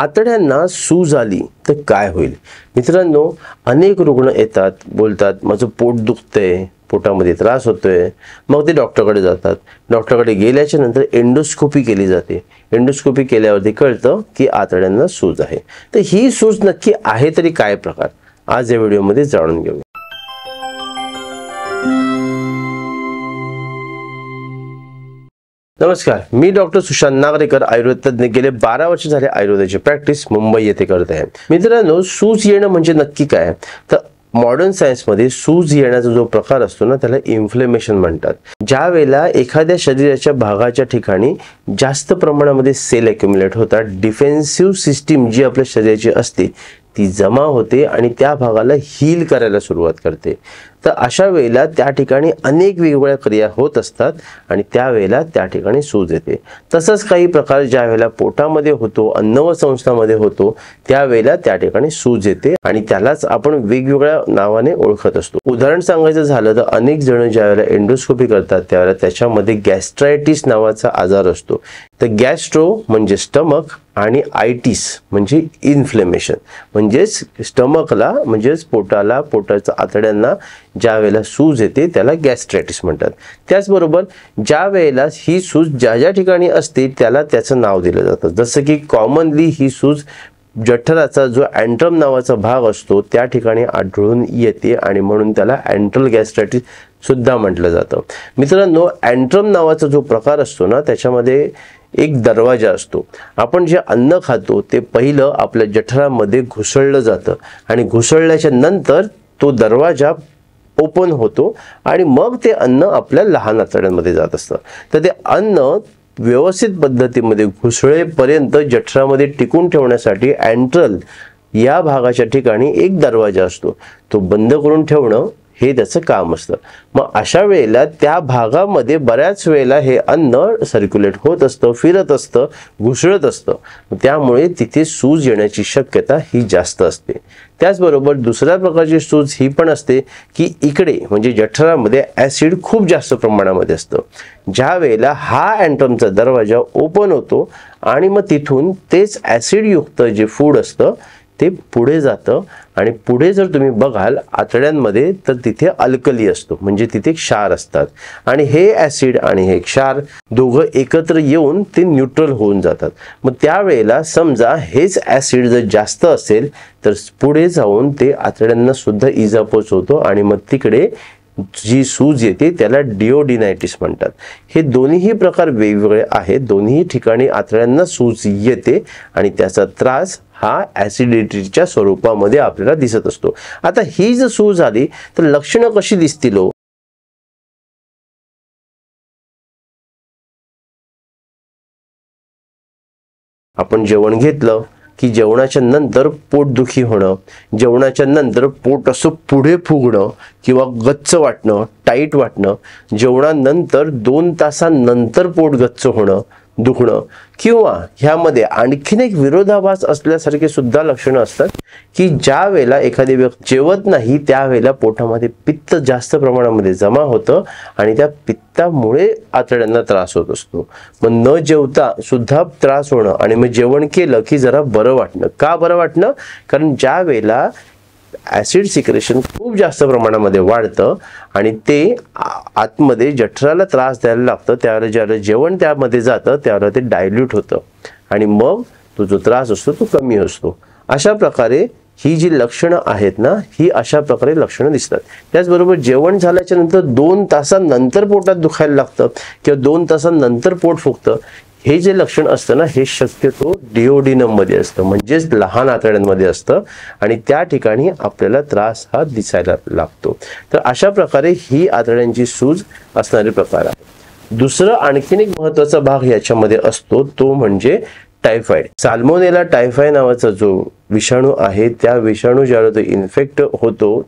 आतड्यांना सूज आली तर काय होईल मित्रांनो अनेक रुग्ण येतात बोलतात माझं पोट दुखतंय पोटामध्ये त्रास होतोय मग ते डॉक्टरकडे जातात डॉक्टरकडे गेल्याच्या नंतर एंडोस्कोपी केली जाते एंडोस्कोपी केल्यावरती कळतं की आतड्यांना सूज आहे तर ही सूज नक्की आहे तरी काय प्रकार आज या व्हिडिओमध्ये जाणून घेऊया नमस्कार मी डॉक्टर सुशांत नागरेकर आयुर्वेद तज्ञ गेले बारा वर्ष झाले आयुर्वेदाची प्रॅक्टिस मुंबई येथे करत आहे मित्रांनो सूज येणं म्हणजे नक्की काय तर मॉडर्न सायन्समध्ये सूज येण्याचा जो प्रकार असतो ना त्याला इन्फ्लेमेशन म्हणतात ज्या वेळेला एखाद्या शरीराच्या भागाच्या ठिकाणी जास्त प्रमाणामध्ये सेल अक्युम्युलेट होतात डिफेन्सिव्ह सिस्टीम जी आपल्या शरीराची असते ती जमा होते आणि त्या भागाला हील करायला सुरुवात करते तर अशा वेळेला त्या ठिकाणी अनेक वेगवेगळ्या क्रिया होत असतात आणि त्यावेळेला त्या ठिकाणी सूज येते तसंच काही प्रकार ज्या वेळेला पोटामध्ये होतो अन्न व संस्थामध्ये होतो त्यावेळेला त्या ठिकाणी सूज येते आणि त्यालाच आपण वेगवेगळ्या नावाने ओळखत असतो उदाहरण सांगायचं झालं तर अनेक जण ज्या वेळेला एंडोस्कोपी करतात त्यावेळेला त्याच्यामध्ये गॅस्ट्रायटिस नावाचा आजार असतो तर गॅस्ट्रो म्हणजे स्टमक आणि आयटीस म्हणजे इन्फ्लेमेशन म्हणजेच स्टमकला म्हणजेच पोटाला पोटाच्या आतड्यांना ज्या वेळेला सूज येते त्याला गॅस्ट्रायटिस म्हणतात त्याचबरोबर ज्या वेळेला ही सूज ज्या ज्या ठिकाणी असते त्याला त्याचं नाव दिलं जातं जसं की कॉमनली ही सूज जठराचा जो अँट्रम नावाचा भाग असतो त्या ठिकाणी आढळून येते आणि म्हणून त्याला अँट्रल गॅस्ट्रायटिस सुद्धा म्हटलं जातं मित्रांनो अँट्रम नावाचा जो प्रकार असतो ना त्याच्यामध्ये एक दरवाजा असतो आपण जे अन्न खातो ते पहिलं आपल्या जठरामध्ये घुसळलं जातं आणि घुसळल्याच्या नंतर तो दरवाजा ओपन होतो आणि मग ते अन्न आपल्या लहान आतड्यांमध्ये जात असतं तर ते अन्न व्यवस्थित पद्धतीमध्ये घुसळेपर्यंत जठरामध्ये टिकून ठेवण्यासाठी अँट्रल या भागाच्या ठिकाणी एक दरवाजा असतो तो बंद करून ठेवणं हे त्याचं काम असतं मग अशा वेळेला त्या भागामध्ये बऱ्याच वेळेला हे अन्न सर्क्युलेट होत असतं फिरत असतं घुसळत असतं त्यामुळे तिथे सूज येण्याची शक्यता ही जास्त असते त्याचबरोबर दुसऱ्या प्रकारची सूज ही पण असते की इकडे म्हणजे जठरामध्ये ऍसिड खूप जास्त प्रमाणामध्ये असतं ज्या वेळेला हा अँटमचा दरवाजा ओपन होतो आणि मग तिथून तेच ऍसिडयुक्त जे फूड असतं ते पुढे जातं आणि पुढे जर तुम्ही बघाल आतड्यांमध्ये तर तिथे अल्कली असतो म्हणजे तिथे क्षार असतात आणि हे ॲसिड आणि हे क्षार दोघं एकत्र येऊन ते न्यूट्रल होऊन जातात मग त्यावेळेला समजा हेच ॲसिड जर जास्त असेल तर पुढे जाऊन ते आतड्यांना सुद्धा इजा पोचवतो आणि मग तिकडे जी सूज येते त्याला डिओडिनायटिस म्हणतात हे दोन्हीही प्रकार वेगवेगळे आहेत दोन्ही ठिकाणी आतड्यांना सूज येते आणि त्याचा त्रास हा ऍसिडिटीच्या स्वरूपामध्ये आपल्याला दिसत असतो आता ही जर सूज आली तर लक्षणं कशी दिसतील हो? आपण जेवण घेतलं की जेवणाच्या नंतर पोटदुखी होणं जेवणाच्या नंतर पोट असं पुढे फुगणं किंवा गच्च वाटणं टाईट वाटणं जेवणानंतर दोन तासांनंतर पोट गच्च होणं दुखणं किंवा ह्यामध्ये आणखीन एक विरोधाभास असल्यासारखे सुद्धा लक्षणं असतात की ज्या वेळेला एखादी व्यक्ती जेवत नाही त्यावेळेला पोटामध्ये पित्त जास्त प्रमाणामध्ये जमा होतं आणि त्या पित्तामुळे आतड्यांना त्रास होत असतो मग न जेवता सुद्धा त्रास होणं आणि मग जेवण केलं की जरा बरं वाटणं का बरं वाटणं कारण ज्या वेळेला ॲसिड सिक्रेशन खूप जास्त प्रमाणामध्ये वाढतं आणि ते आतमध्ये जठराला त्रास द्यायला लागतं त्यावेळेला ज्यावेळेला जेवण त्यामध्ये जातं त्यावेळेला ते डायल्यूट होतं आणि मग तो जो त्रास असतो तो कमी असतो अशा प्रकारे ही जी लक्षणं आहेत ना ही अशा प्रकारे लक्षणं दिसतात त्याचबरोबर जेवण झाल्याच्या नंतर दोन तासांनंतर पोटात दुखायला लागतं किंवा दोन तासांनंतर पोट फुगतं हे जे लक्षण असतं ना हे शक्यतो डिओडिनम मध्ये असतं म्हणजेच लहान आतड्यांमध्ये असतं आणि त्या ठिकाणी आपल्याला त्रास हा दिसायला लागतो तर अशा प्रकारे ही आतड्यांची सूज असणारे प्रकार आहे दुसरं आणखीन एक महत्वाचा भाग याच्यामध्ये असतो तो म्हणजे टायफॉइड साल्मोनेला टायफॉइड नावाचा जो विषाणू आहे त्या विषाणू ज्यावेळेला तो इन्फेक्ट होतो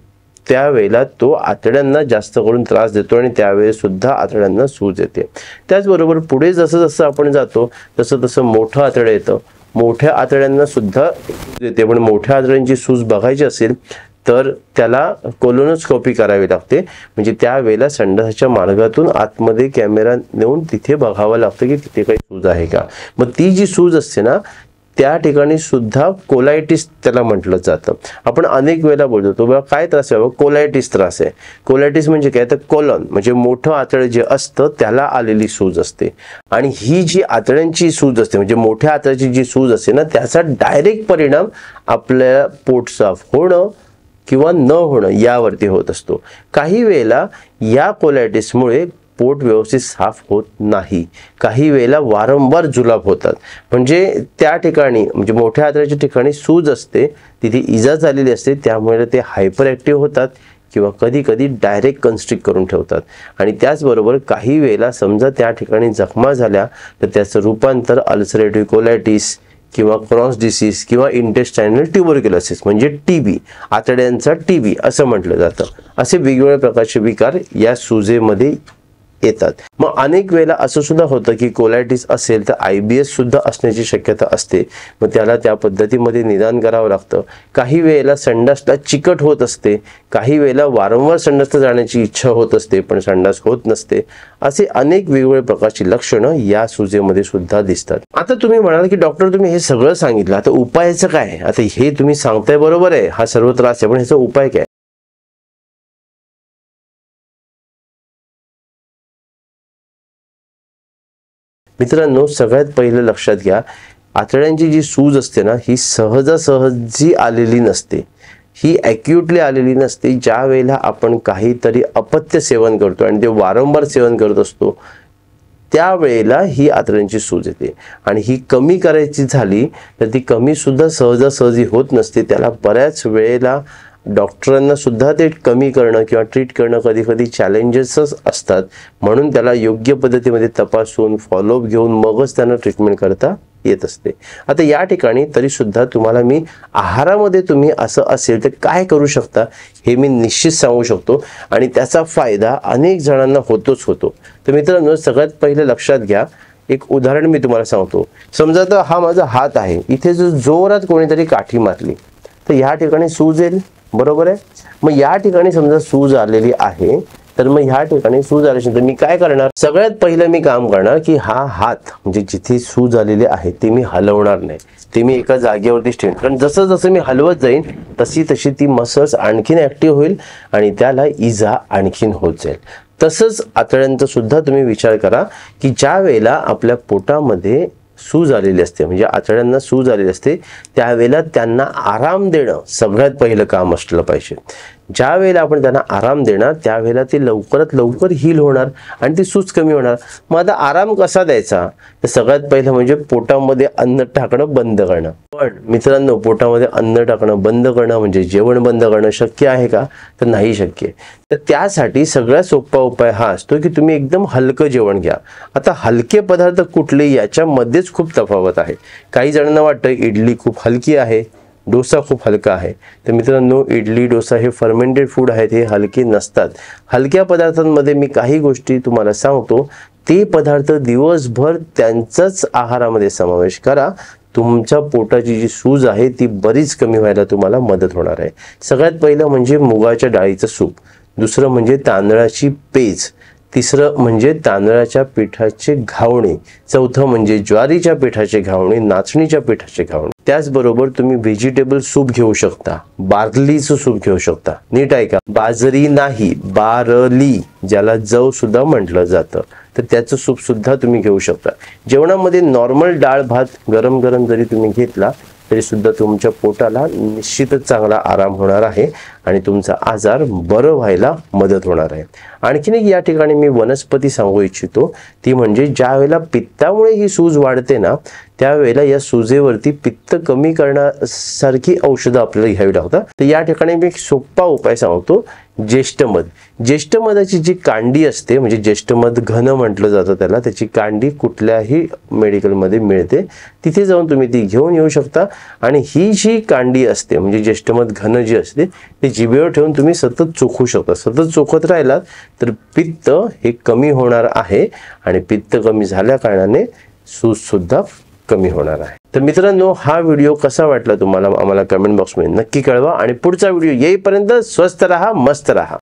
त्यावेळेला तो आतड्यांना जास्त करून त्रास देतो आणि त्यावेळेस सुद्धा आतड्यांना सूज येते त्याचबरोबर पुढे जसं जसं आपण जातो तसं तसं मोठं आतडं येतं मोठ्या आतड्यांना सुद्धा येते पण मोठ्या आतड्यांची सूज बघायची असेल तर त्याला कोलोनोस्कोपी करावी लागते म्हणजे त्यावेळेला संडासाच्या मार्गातून आतमध्ये कॅमेरा नेऊन तिथे बघावं लागतं की तिथे काही सूज आहे का मग ती जी सूज असते ना त्या ठिकाणी सुद्धा कोलायटिस त्याला म्हटलं जातं आपण अनेक वेळेला बोलतो तो बाबा काय त्रास आहे कोलायटिस त्रास आहे कोलायटिस म्हणजे काय तर कोलन म्हणजे मोठं आतळं जे असतं त्याला आलेली सूज असते आणि ही जी आतळ्यांची सूज असते म्हणजे मोठ्या आतळ्याची जी सूज असते ना त्याचा डायरेक्ट परिणाम आपल्या पोट साफ होणं किंवा न होणं यावरती होत असतो काही वेळेला या कोलायटिसमुळे पोट व्यवस्थित साफ होत नाही काही वेळेला वारंवार जुलाब होतात म्हणजे त्या ठिकाणी म्हणजे मोठ्या आतड्याच्या ठिकाणी सूज असते तिथे इजा झालेली असते त्यामुळे ते हायपर ॲक्टिव्ह होतात किंवा कधी कधी डायरेक्ट कन्स्ट्रिक्ट करून ठेवतात आणि त्याचबरोबर काही वेळेला समजा त्या ठिकाणी जखमा झाल्या तर त्याचं रूपांतर अल्सरेटिकोलायटिस कोलायटिस किंवा क्रॉस डिसीज किंवा इंटेस्टायनल ट्युबरक्युलोसिस म्हणजे टी बी आतड्यांचा टी बी असं म्हटलं जातं असे वेगवेगळ्या प्रकारचे विकार या सूजेमध्ये येतात मग अनेक वेळेला असं सुद्धा होतं की कोलायटिस असेल तर आय बी एस सुद्धा असण्याची शक्यता असते मग त्याला त्या पद्धतीमध्ये निदान करावं लागतं काही वेळेला संडासला चिकट होत असते काही वेळेला वारंवार संडासला जाण्याची इच्छा होत असते पण संडास होत नसते असे अनेक वेगवेगळ्या प्रकारची लक्षणं या सुजेमध्ये सुद्धा दिसतात आता तुम्ही म्हणाल की डॉक्टर तुम्ही हे सगळं सांगितलं आता उपायाचं काय आता हे तुम्ही सांगताय बरोबर आहे हा सर्व त्रास आहे पण ह्याचा उपाय काय मित्रांनो सगळ्यात पहिलं लक्षात घ्या आतड्यांची जी सूज असते ना ही सहजासहजी आलेली नसते ही ॲक्युटली आलेली नसते ज्या वेळेला आपण काहीतरी अपत्य सेवन करतो आणि ते वारंवार सेवन करत असतो त्यावेळेला ही आतड्यांची सूज येते आणि ही कमी करायची झाली तर ती कमीसुद्धा सहजासहजी होत नसते त्याला बऱ्याच वेळेला डॉक्टरांना सुद्धा ते कमी करणं किंवा ट्रीट करणं कधी कधी चॅलेंजेसच असतात म्हणून त्याला योग्य पद्धतीमध्ये तपासून फॉलोअप घेऊन मगच त्यांना ट्रीटमेंट करता येत असते आता या ठिकाणी तरी सुद्धा तुम्हाला मी आहारामध्ये तुम्ही असं असेल तर काय करू शकता हे मी निश्चित सांगू शकतो आणि त्याचा फायदा अनेक जणांना होतोच होतो तर मित्रांनो सगळ्यात पहिले लक्षात घ्या एक उदाहरण मी तुम्हाला सांगतो समजा तर हा माझा हात आहे इथे जर जोरात कोणीतरी काठी मारली तर या ठिकाणी सूज येईल बरोबर आहे मग या ठिकाणी समजा सूज आलेली आहे तर मग ह्या ठिकाणी सूज तर मी काय करणार सगळ्यात पहिलं मी काम करणार की हा हात म्हणजे जिथे सूज आलेली आहे ते मी हलवणार नाही ते मी एका जागेवरती ठेवेन कारण जसं जसं मी हलवत जाईन तशी तशी ती मसल्स आणखीन ऍक्टिव्ह होईल आणि त्याला इजा आणखीन होत जाईल तसंच आतड्यांचा सुद्धा तुम्ही विचार करा की ज्या वेळेला आपल्या पोटामध्ये सू झालेली असते म्हणजे आचड्यांना सूज आलेली असते त्यावेळेला त्यांना आराम देणं सगळ्यात पहिलं काम असलं पाहिजे ज्या वेळेला आपण त्यांना आराम देणार त्यावेळेला ते लवकरात लवकर हील होणार आणि ती सूज कमी होणार मग आता आराम कसा द्यायचा तर सगळ्यात पहिलं म्हणजे पोटामध्ये अन्न टाकणं बंद करणं पण मित्रांनो पोटामध्ये अन्न टाकणं बंद करणं म्हणजे जेवण बंद करणं शक्य आहे का तर नाही शक्य तर त्यासाठी सगळ्यात सोपा उपाय हा असतो की तुम्ही एकदम हलकं जेवण घ्या आता हलके पदार्थ कुठले याच्यामध्येच खूप तफावत आहे काही जणांना वाटतं इडली खूप हलकी आहे डोसा खूप हलका आहे तर मित्रांनो इडली डोसा हे फर्मेंटेड फूड आहेत हे हलके नसतात हलक्या पदार्थांमध्ये मी काही गोष्टी तुम्हाला सांगतो ते पदार्थ दिवसभर त्यांचाच आहारामध्ये समावेश करा तुमच्या पोटाची जी सूज आहे ती बरीच कमी व्हायला तुम्हाला मदत होणार आहे सगळ्यात पहिलं म्हणजे मुगाच्या डाळीचं सूप दुसरं म्हणजे तांदळाची पेज तिसरं म्हणजे तांदळाच्या पिठाचे घावणे चौथं म्हणजे ज्वारीच्या पिठाचे घावणे नाचणीच्या पिठाचे घावणे त्याचबरोबर तुम्ही व्हेजिटेबल सूप घेऊ शकता बार्लीचं सूप घेऊ शकता नीट ऐका बाजरी नाही बारली ज्याला जव सुद्धा म्हटलं जातं तर त्याचं सूप सुद्धा तुम्ही घेऊ शकता जेवणामध्ये नॉर्मल डाळ भात गरम गरम जरी तुम्ही घेतला तरी सुद्धा तुमच्या पोटाला निश्चितच चांगला आराम होणार आहे आणि तुमचा आजार बरं व्हायला मदत होणार आहे आणखीन एक या ठिकाणी मी वनस्पती सांगू इच्छितो ती म्हणजे ज्या वेळेला पित्तामुळे ही सूज वाढते ना त्यावेळेला या सुजेवरती पित्त कमी करण्यासारखी औषधं आपल्याला घ्यावी लागतात तर या ठिकाणी मी एक सोपा उपाय सांगतो ज्येष्ठमध ज्येष्ठमधाची जी कांडी असते म्हणजे ज्येष्ठमध घन म्हटलं जातं त्याला त्याची कांडी कुठल्याही मेडिकलमध्ये मिळते तिथे जाऊन तुम्ही ती घेऊन येऊ शकता आणि ही जी कांडी असते म्हणजे ज्येष्ठमध घन जी असते ती जिबेवर ठेवून तुम्ही सतत चोखू शकता सतत चोखत राहिलात तर पित्त हे कमी होणार आहे आणि पित्त कमी झाल्या कारणाने सूजसुद्धा कमी होणार आहे तर मित्रांनो हा व्हिडिओ कसा वाटला तुम्हाला आम्हाला कमेंट बॉक्समध्ये नक्की कळवा आणि पुढचा व्हिडिओ येईपर्यंत स्वस्त राहा मस्त राहा